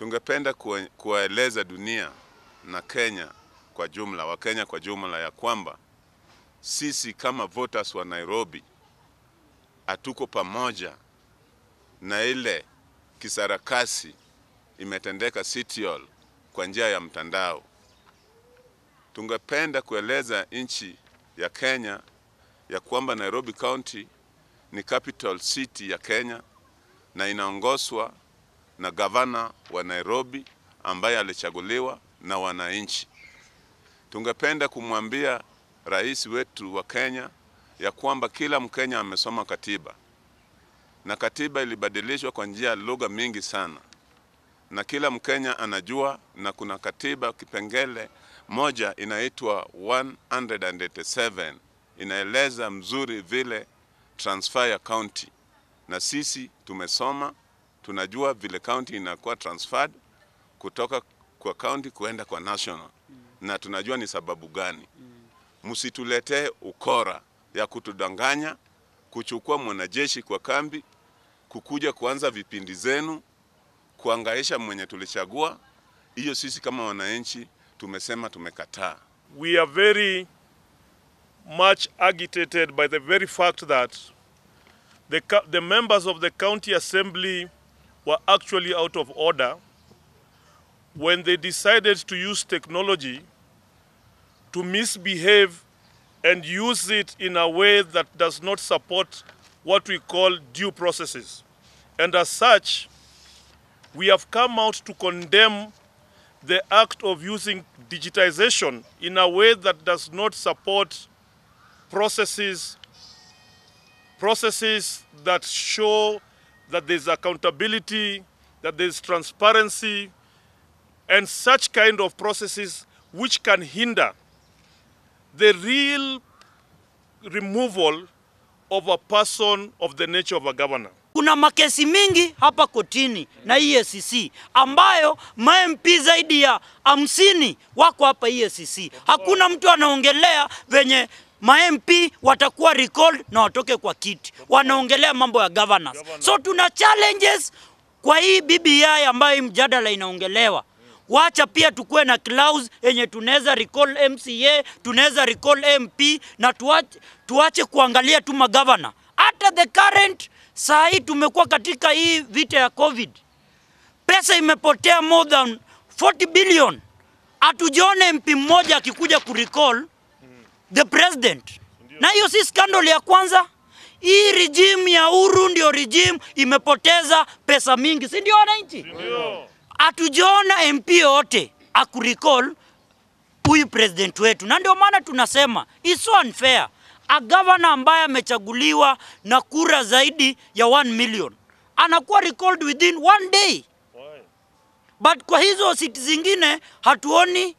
Tungependa kuwaeleza dunia na Kenya kwa jumla, Wakenya kwa jumla, ya kwamba sisi kama voters wa Nairobi hatuko pamoja na ile kisarakasi imetendeka City Hall kwa njia ya mtandao. Tungependa kueleza nchi ya Kenya ya kwamba Nairobi County ni capital city ya Kenya na inaongozwa na gavana wa Nairobi ambaye alichaguliwa na wananchi. Tungependa kumwambia rais wetu wa Kenya ya kwamba kila Mkenya amesoma katiba na katiba ilibadilishwa kwa njia ya lugha mingi sana, na kila Mkenya anajua, na kuna katiba kipengele moja inaitwa 187 inaeleza mzuri vile transfer ya county, na sisi tumesoma tunajua vile county inakuwa transferred kutoka kwa county kuenda kwa national mm. na tunajua ni sababu gani mm. msituletee ukora ya kutudanganya kuchukua mwanajeshi kwa kambi kukuja kuanza vipindi zenu kuangaisha mwenye tulichagua hiyo sisi kama wananchi tumesema tumekataa we are very much agitated by the very fact that the, the members of the county assembly were actually out of order when they decided to use technology to misbehave and use it in a way that does not support what we call due processes. And as such, we have come out to condemn the act of using digitization in a way that does not support processes, processes that show that there's accountability, that there's transparency, and such kind of processes which can hinder the real removal of a person of the nature of a governor. Kuna makesi mingi hapa kotini na EACC ambayo mamp zaidi ya hamsini wako hapa EACC. Hakuna mtu anaongelea venye ma MP watakuwa recalled na watoke kwa kiti, wanaongelea mambo ya governance. So tuna challenges kwa hii BBI ambayo mjadala inaongelewa wacha pia tukuwe na clause yenye tunaweza recall MCA, tunaweza recall MP na tuache, tuache kuangalia tu magavana. Hata the current saa hii tumekuwa katika hii vita ya COVID, pesa imepotea more than 40 billion. Hatujaona MP mmoja akikuja kurecall the president. Na hiyo si scandal ya kwanza. Hii regime ya Uhuru ndio regime imepoteza pesa mingi, si ndio wananchi? Hatujaona MP yote akurecall huyu president wetu, na ndio maana tunasema it's unfair. A governor ambaye amechaguliwa na kura zaidi ya 1 million anakuwa recalled within one day. Why? But kwa hizo siti zingine hatuoni